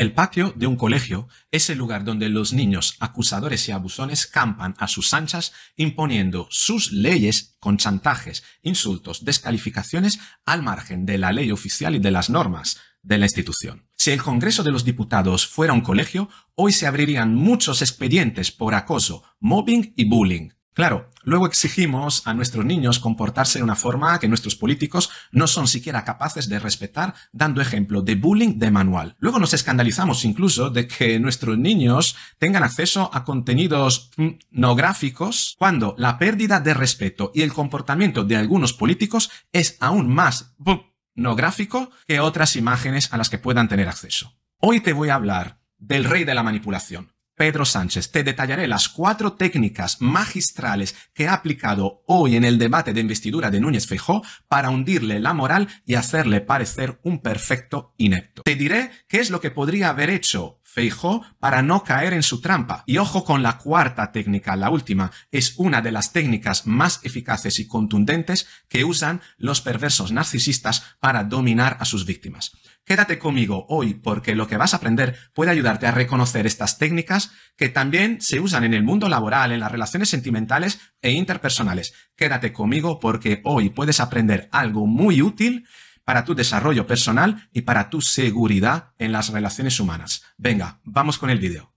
El patio de un colegio es el lugar donde los niños acusadores y abusones campan a sus anchas imponiendo sus leyes con chantajes, insultos, descalificaciones al margen de la ley oficial y de las normas de la institución. Si el Congreso de los Diputados fuera un colegio, hoy se abrirían muchos expedientes por acoso, mobbing y bullying. Claro, luego exigimos a nuestros niños comportarse de una forma que nuestros políticos no son siquiera capaces de respetar, dando ejemplo de bullying de manual. Luego nos escandalizamos incluso de que nuestros niños tengan acceso a contenidos mm, no gráficos, cuando la pérdida de respeto y el comportamiento de algunos políticos es aún más mm, no gráfico que otras imágenes a las que puedan tener acceso. Hoy te voy a hablar del rey de la manipulación, Pedro Sánchez, te detallaré las cuatro técnicas magistrales que ha aplicado hoy en el debate de investidura de Núñez Feijó para hundirle la moral y hacerle parecer un perfecto inepto. Te diré qué es lo que podría haber hecho Feijó para no caer en su trampa. Y ojo con la cuarta técnica, la última, es una de las técnicas más eficaces y contundentes que usan los perversos narcisistas para dominar a sus víctimas. Quédate conmigo hoy porque lo que vas a aprender puede ayudarte a reconocer estas técnicas que también se usan en el mundo laboral, en las relaciones sentimentales e interpersonales. Quédate conmigo porque hoy puedes aprender algo muy útil para tu desarrollo personal y para tu seguridad en las relaciones humanas. Venga, vamos con el vídeo.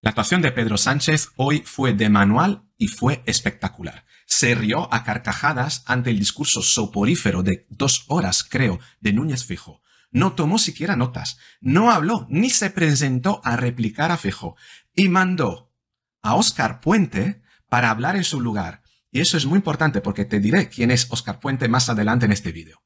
La actuación de Pedro Sánchez hoy fue de manual y fue espectacular. Se rió a carcajadas ante el discurso soporífero de dos horas, creo, de Núñez Fijo. No tomó siquiera notas, no habló ni se presentó a replicar a Fijo y mandó a Oscar Puente para hablar en su lugar. Y eso es muy importante porque te diré quién es Oscar Puente más adelante en este vídeo.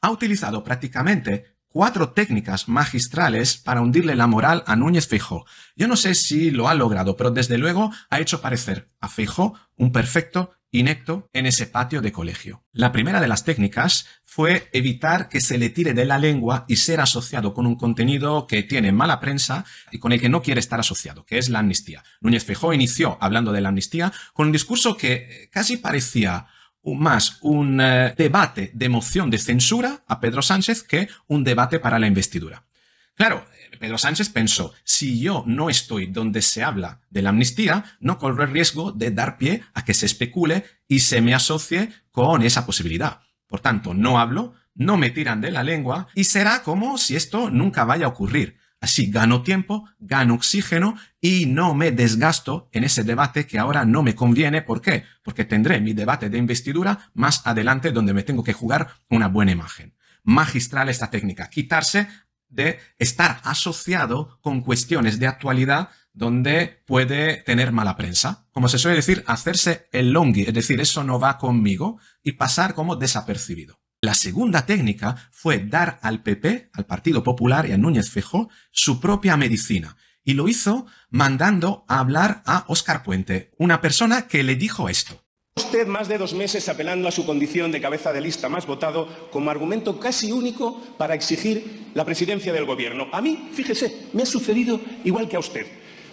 Ha utilizado prácticamente cuatro técnicas magistrales para hundirle la moral a Núñez Fijo. Yo no sé si lo ha logrado, pero desde luego ha hecho parecer a Fijo un perfecto inecto en ese patio de colegio. La primera de las técnicas fue evitar que se le tire de la lengua y ser asociado con un contenido que tiene mala prensa y con el que no quiere estar asociado, que es la amnistía. Núñez Feijóo inició hablando de la amnistía con un discurso que casi parecía más un eh, debate de moción de censura a Pedro Sánchez que un debate para la investidura. Claro, Pedro Sánchez pensó, si yo no estoy donde se habla de la amnistía, no corro el riesgo de dar pie a que se especule y se me asocie con esa posibilidad. Por tanto, no hablo, no me tiran de la lengua y será como si esto nunca vaya a ocurrir. Así gano tiempo, gano oxígeno y no me desgasto en ese debate que ahora no me conviene. ¿Por qué? Porque tendré mi debate de investidura más adelante donde me tengo que jugar una buena imagen. Magistral esta técnica, quitarse de estar asociado con cuestiones de actualidad donde puede tener mala prensa. Como se suele decir, hacerse el longi, es decir, eso no va conmigo y pasar como desapercibido. La segunda técnica fue dar al PP, al Partido Popular y a Núñez Fejó, su propia medicina. Y lo hizo mandando a hablar a Óscar Puente, una persona que le dijo esto. Usted más de dos meses apelando a su condición de cabeza de lista más votado como argumento casi único para exigir la presidencia del gobierno. A mí, fíjese, me ha sucedido igual que a usted.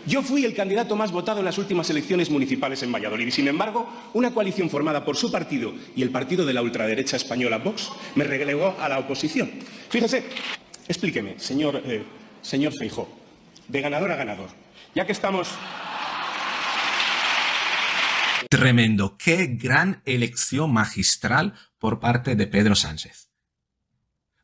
Yo fui el candidato más votado en las últimas elecciones municipales en Valladolid y, sin embargo, una coalición formada por su partido y el partido de la ultraderecha española Vox me relegó a la oposición. Fíjese, explíqueme, señor, eh, señor de ganador a ganador, ya que estamos... Tremendo, qué gran elección magistral por parte de Pedro Sánchez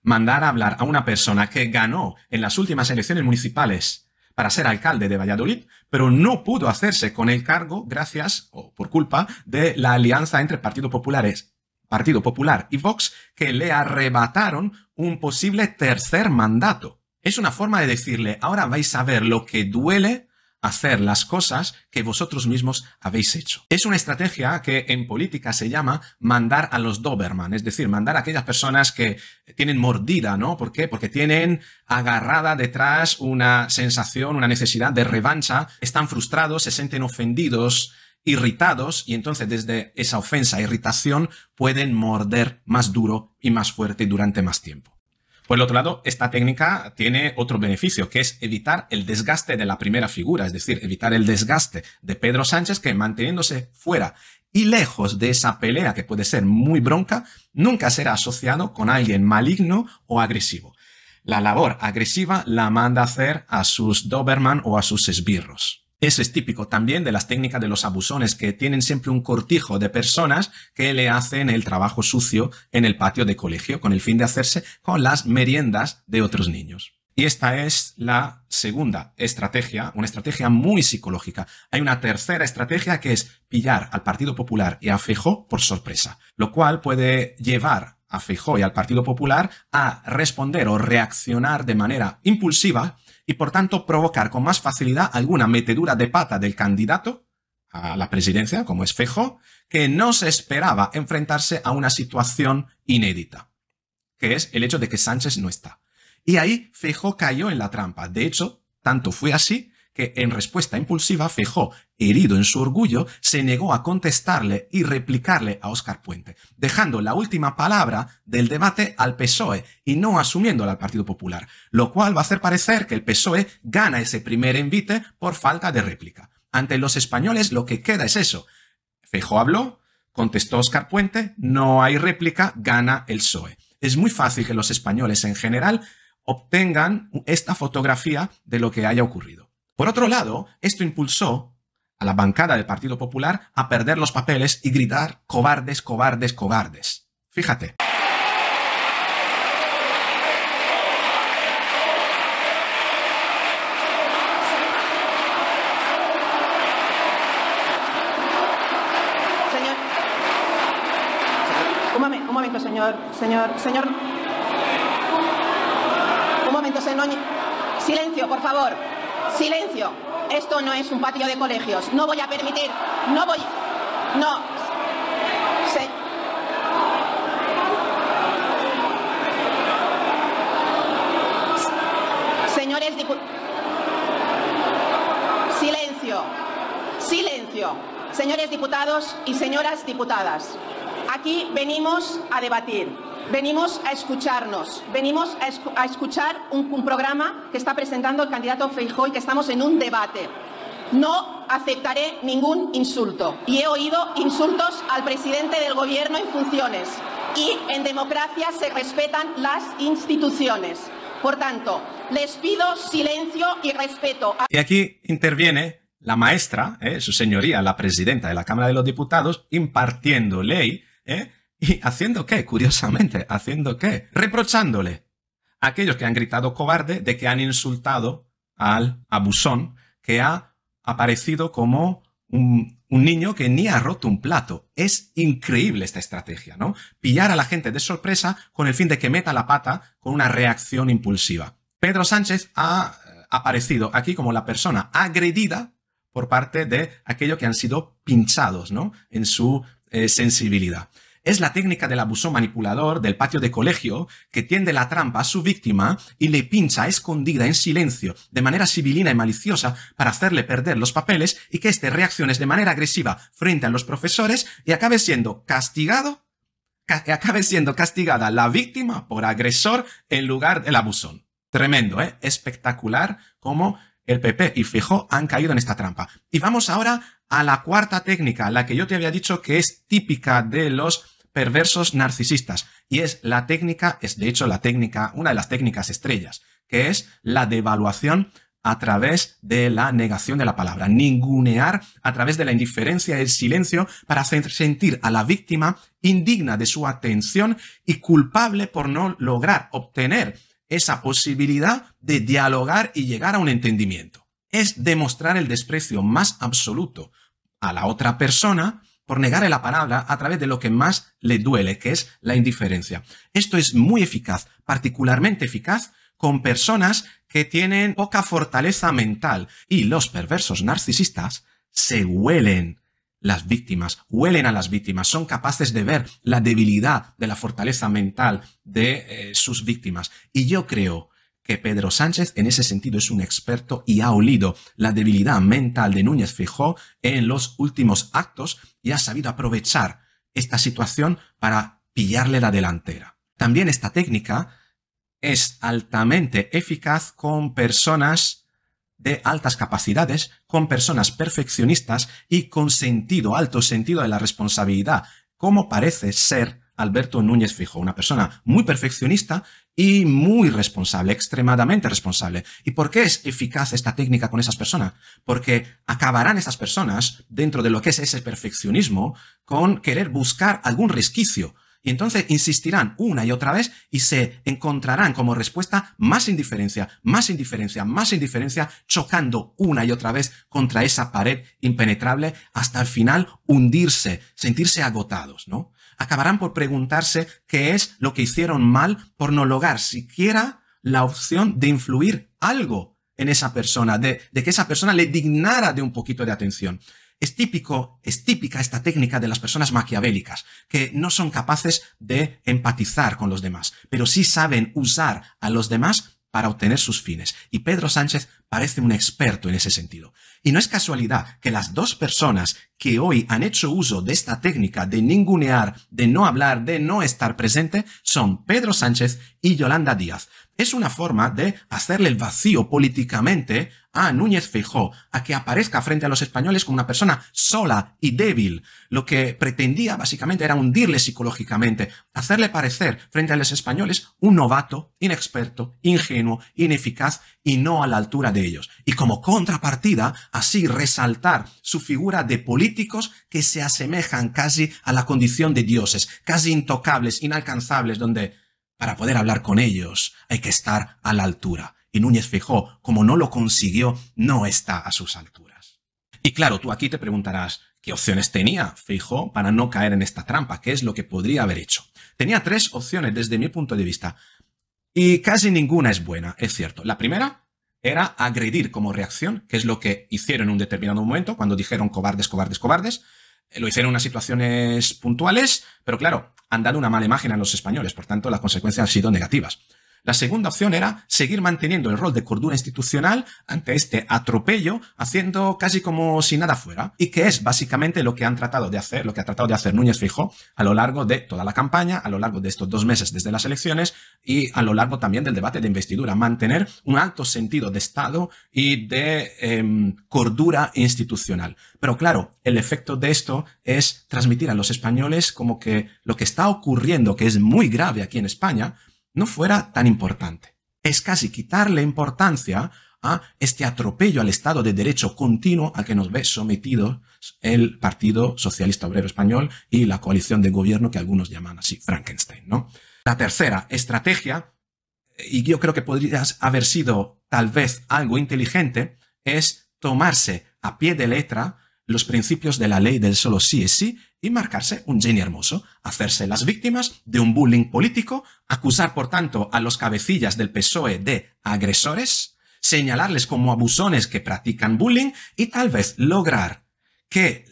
mandar a hablar a una persona que ganó en las últimas elecciones municipales para ser alcalde de Valladolid, pero no pudo hacerse con el cargo gracias o por culpa de la alianza entre Partido Populares Partido Popular y Vox que le arrebataron un posible tercer mandato. Es una forma de decirle, ahora vais a ver lo que duele hacer las cosas que vosotros mismos habéis hecho. Es una estrategia que en política se llama mandar a los Doberman, es decir, mandar a aquellas personas que tienen mordida, ¿no? ¿Por qué? Porque tienen agarrada detrás una sensación, una necesidad de revancha, están frustrados, se sienten ofendidos, irritados y entonces desde esa ofensa, e irritación, pueden morder más duro y más fuerte durante más tiempo. Por el otro lado, esta técnica tiene otro beneficio, que es evitar el desgaste de la primera figura, es decir, evitar el desgaste de Pedro Sánchez, que manteniéndose fuera y lejos de esa pelea que puede ser muy bronca, nunca será asociado con alguien maligno o agresivo. La labor agresiva la manda hacer a sus Doberman o a sus esbirros. Eso es típico también de las técnicas de los abusones, que tienen siempre un cortijo de personas que le hacen el trabajo sucio en el patio de colegio, con el fin de hacerse con las meriendas de otros niños. Y esta es la segunda estrategia, una estrategia muy psicológica. Hay una tercera estrategia que es pillar al Partido Popular y a Feijó por sorpresa, lo cual puede llevar a Feijó y al Partido Popular a responder o reaccionar de manera impulsiva y por tanto provocar con más facilidad alguna metedura de pata del candidato a la presidencia, como es Fejo, que no se esperaba enfrentarse a una situación inédita, que es el hecho de que Sánchez no está. Y ahí Fejo cayó en la trampa. De hecho, tanto fue así que en respuesta impulsiva Fejó, herido en su orgullo, se negó a contestarle y replicarle a Óscar Puente, dejando la última palabra del debate al PSOE y no asumiéndola al Partido Popular, lo cual va a hacer parecer que el PSOE gana ese primer envite por falta de réplica. Ante los españoles lo que queda es eso. Fejó habló, contestó Óscar Puente, no hay réplica, gana el PSOE. Es muy fácil que los españoles en general obtengan esta fotografía de lo que haya ocurrido. Por otro lado, esto impulsó a la bancada del Partido Popular a perder los papeles y gritar cobardes, cobardes, cobardes. Fíjate. señor, señor, señor. Un momento, señor. Silencio, por favor. Silencio. Esto no es un patio de colegios. No voy a permitir. No voy. No. Señores diputados. Silencio. Silencio. Señores diputados y señoras diputadas. Aquí venimos a debatir venimos a escucharnos, venimos a, escuchar un, programa que está presentando el candidato Feijóo y que estamos en un debate. No aceptaré ningún insulto y he oído insultos al presidente del gobierno en funciones y en democracia se respetan las instituciones. Por tanto, les pido silencio y respeto. Y aquí interviene la maestra, eh, su señoría, la presidenta de la Cámara de los Diputados, impartiendo ley eh, ¿Y haciendo qué? Curiosamente, ¿haciendo qué? Reprochándole a aquellos que han gritado cobarde de que han insultado al abusón que ha aparecido como un, niño que ni ha roto un plato. Es increíble esta estrategia, ¿no? Pillar a la gente de sorpresa con el fin de que meta la pata con una reacción impulsiva. Pedro Sánchez ha eh, aparecido aquí como la persona agredida por parte de aquellos que han sido pinchados, ¿no? En su eh, sensibilidad. Es la técnica del abusón manipulador del patio de colegio que tiende la trampa a su víctima y le pincha escondida en silencio, de manera sibilina y maliciosa, para hacerle perder los papeles y que éste reacciones de manera agresiva frente a los profesores y acabe siendo castigado, acabe siendo castigada la víctima por agresor en lugar del abusón. Tremendo, ¿eh? Espectacular cómo el PP y Fijo han caído en esta trampa. Y vamos ahora a la cuarta técnica, la que yo te había dicho que es típica de los perversos narcisistas. Y es la técnica, es de hecho la técnica, una de las técnicas estrellas, que es la devaluación a través de la negación de la palabra, ningunear a través de la indiferencia y el silencio para hacer sentir a la víctima indigna de su atención y culpable por no lograr obtener esa posibilidad de dialogar y llegar a un entendimiento. Es demostrar el desprecio más absoluto a la otra persona por negarle la palabra a través de lo que más le duele, que es la indiferencia. Esto es muy eficaz, particularmente eficaz con personas que tienen poca fortaleza mental y los perversos narcisistas se huelen las víctimas, huelen a las víctimas, son capaces de ver la debilidad de la fortaleza mental de eh, sus víctimas. Y yo creo que Pedro Sánchez en ese sentido es un experto y ha olido la debilidad mental de Núñez Fijó en los últimos actos y ha sabido aprovechar esta situación para pillarle la delantera. También esta técnica es altamente eficaz con personas de altas capacidades, con personas perfeccionistas y con sentido, alto sentido de la responsabilidad, como parece ser Alberto Núñez Fijo, una persona muy perfeccionista y muy responsable, extremadamente responsable. ¿Y por qué es eficaz esta técnica con esas personas? Porque acabarán esas personas, dentro de lo que es ese perfeccionismo, con querer buscar algún resquicio. Y entonces insistirán una y otra vez y se encontrarán como respuesta más indiferencia, más indiferencia, más indiferencia, chocando una y otra vez contra esa pared impenetrable hasta al final hundirse, sentirse agotados, ¿no? acabarán por preguntarse qué es lo que hicieron mal por no lograr siquiera la opción de influir algo en esa persona, de, que esa persona le dignara de un poquito de atención. Es típico, es típica esta técnica de las personas maquiavélicas, que no son capaces de empatizar con los demás, pero sí saben usar a los demás para obtener sus fines, y Pedro Sánchez parece un experto en ese sentido. Y no es casualidad que las dos personas que hoy han hecho uso de esta técnica de ningunear, de no hablar, de no estar presente, son Pedro Sánchez y Yolanda Díaz es una forma de hacerle el vacío políticamente a Núñez Feijó, a que aparezca frente a los españoles como una persona sola y débil. Lo que pretendía básicamente era hundirle psicológicamente, hacerle parecer frente a los españoles un novato, inexperto, ingenuo, ineficaz y no a la altura de ellos. Y como contrapartida, así resaltar su figura de políticos que se asemejan casi a la condición de dioses, casi intocables, inalcanzables, donde para poder hablar con ellos hay que estar a la altura. Y Núñez Fijó, como no lo consiguió, no está a sus alturas. Y claro, tú aquí te preguntarás, ¿qué opciones tenía Fijó para no caer en esta trampa? ¿Qué es lo que podría haber hecho? Tenía tres opciones desde mi punto de vista. Y casi ninguna es buena, es cierto. La primera era agredir como reacción, que es lo que hicieron en un determinado momento cuando dijeron cobardes, cobardes, cobardes. Lo hicieron en unas situaciones puntuales, pero claro, han dado una mala imagen a los españoles, por tanto las consecuencias han sido negativas. La segunda opción era seguir manteniendo el rol de cordura institucional ante este atropello, haciendo casi como si nada fuera, y que es básicamente lo que han tratado de hacer, lo que ha tratado de hacer Núñez Fijo a lo largo de toda la campaña, a lo largo de estos dos meses desde las elecciones y a lo largo también del debate de investidura, mantener un alto sentido de Estado y de em, cordura institucional. Pero claro, el efecto de esto es transmitir a los españoles como que lo que está ocurriendo, que es muy grave aquí en España, no fuera tan importante. Es casi quitarle importancia a este atropello al Estado de Derecho continuo al que nos ve sometido el Partido Socialista Obrero Español y la coalición de gobierno que algunos llaman así Frankenstein. ¿no? La tercera estrategia, y yo creo que podría haber sido tal vez algo inteligente, es tomarse a pie de letra los principios de la ley del solo sí es sí y marcarse un genio hermoso, hacerse las víctimas de un bullying político, acusar por tanto a los cabecillas del PSOE de agresores, señalarles como abusones que practican bullying y tal vez lograr que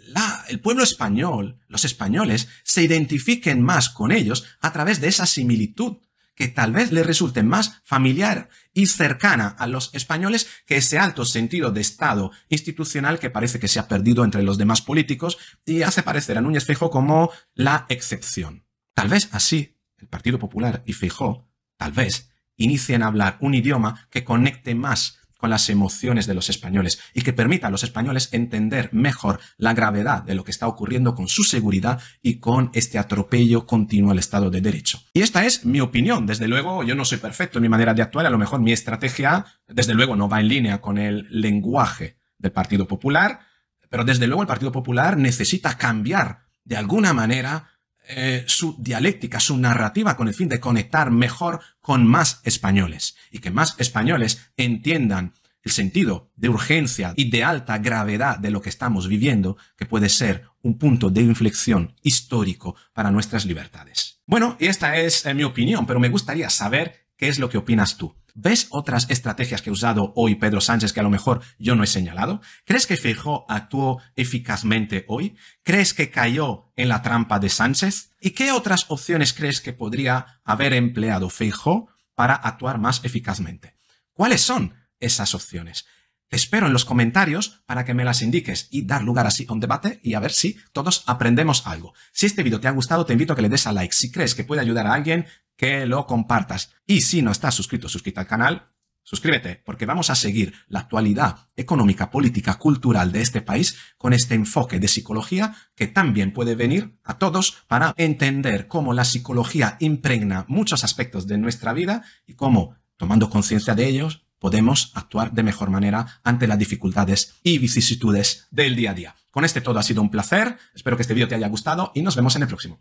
el pueblo español, los españoles, se identifiquen más con ellos a través de esa similitud que tal vez le resulte más familiar y cercana a los españoles que ese alto sentido de Estado institucional que parece que se ha perdido entre los demás políticos y hace parecer a Núñez Feijóo como la excepción. Tal vez así el Partido Popular y Fijó tal vez, inicien a hablar un idioma que conecte más las emociones de los españoles y que permita a los españoles entender mejor la gravedad de lo que está ocurriendo con su seguridad y con este atropello continuo al Estado de Derecho. Y esta es mi opinión. Desde luego, yo no soy perfecto en mi manera de actuar. A lo mejor mi estrategia, desde luego, no va en línea con el lenguaje del Partido Popular, pero desde luego el Partido Popular necesita cambiar de alguna manera eh, su dialéctica, su narrativa con el fin de conectar mejor con más españoles y que más españoles entiendan el sentido de urgencia y de alta gravedad de lo que estamos viviendo, que puede ser un punto de inflexión histórico para nuestras libertades. Bueno, y esta es mi opinión, pero me gustaría saber qué es lo que opinas tú. ¿Ves otras estrategias que ha usado hoy Pedro Sánchez que a lo mejor yo no he señalado? ¿Crees que Feijóo actuó eficazmente hoy? ¿Crees que cayó en la trampa de Sánchez? ¿Y qué otras opciones crees que podría haber empleado Feijóo para actuar más eficazmente? ¿Cuáles son esas opciones? espero en los comentarios para que me las indiques y dar lugar así a un debate y a ver si todos aprendemos algo. Si este video te ha gustado, te invito a que le des a like. Si crees que puede ayudar a alguien, que lo compartas. Y si no estás suscrito, suscríbete al canal. Suscríbete, porque vamos a seguir la actualidad económica, política, cultural de este país con este enfoque de psicología que también puede venir a todos para entender cómo la psicología impregna muchos aspectos de nuestra vida y cómo, tomando conciencia de ellos, podemos actuar de mejor manera ante las dificultades y vicisitudes del día a día. Con este todo ha sido un placer, espero que este vídeo te haya gustado y nos vemos en el próximo.